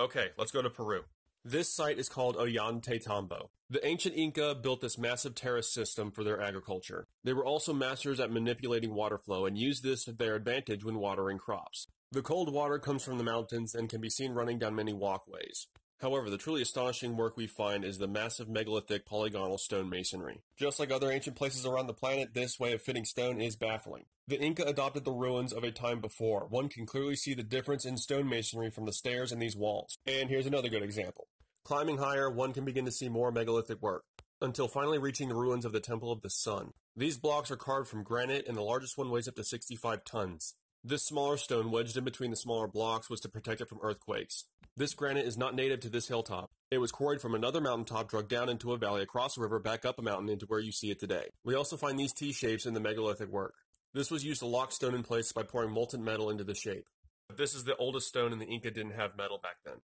Okay, let's go to Peru. This site is called Ollante Tambo. The ancient Inca built this massive terrace system for their agriculture. They were also masters at manipulating water flow and used this to their advantage when watering crops. The cold water comes from the mountains and can be seen running down many walkways. However, the truly astonishing work we find is the massive megalithic polygonal stone masonry. Just like other ancient places around the planet, this way of fitting stone is baffling. The Inca adopted the ruins of a time before. One can clearly see the difference in stone masonry from the stairs in these walls. And here's another good example. Climbing higher, one can begin to see more megalithic work, until finally reaching the ruins of the Temple of the Sun. These blocks are carved from granite, and the largest one weighs up to 65 tons. This smaller stone wedged in between the smaller blocks was to protect it from earthquakes. This granite is not native to this hilltop. It was quarried from another mountaintop, dragged down into a valley, across a river, back up a mountain into where you see it today. We also find these T shapes in the megalithic work. This was used to lock stone in place by pouring molten metal into the shape. This is the oldest stone and the Inca didn't have metal back then.